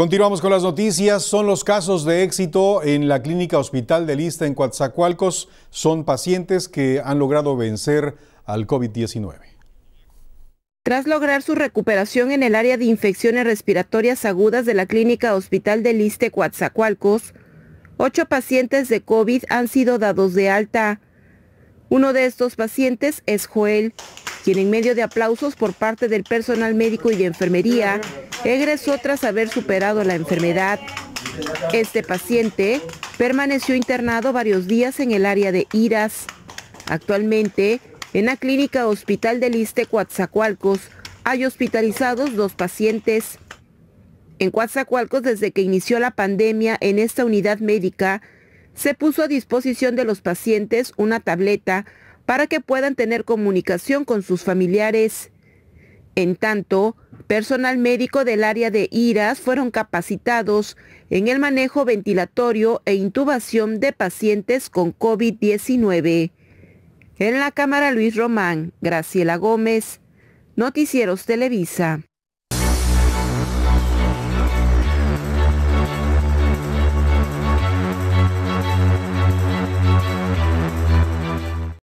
Continuamos con las noticias. Son los casos de éxito en la clínica Hospital de Lista en Coatzacoalcos. Son pacientes que han logrado vencer al COVID-19. Tras lograr su recuperación en el área de infecciones respiratorias agudas de la clínica Hospital de Liste Coatzacoalcos, ocho pacientes de COVID han sido dados de alta. Uno de estos pacientes es Joel, quien en medio de aplausos por parte del personal médico y de enfermería, egresó tras haber superado la enfermedad. Este paciente permaneció internado varios días en el área de Iras. Actualmente, en la clínica Hospital del Iste Coatzacoalcos, hay hospitalizados dos pacientes. En Coatzacoalcos, desde que inició la pandemia en esta unidad médica, se puso a disposición de los pacientes una tableta para que puedan tener comunicación con sus familiares. En tanto, personal médico del área de IRAS fueron capacitados en el manejo ventilatorio e intubación de pacientes con COVID-19. En la cámara Luis Román, Graciela Gómez, Noticieros Televisa.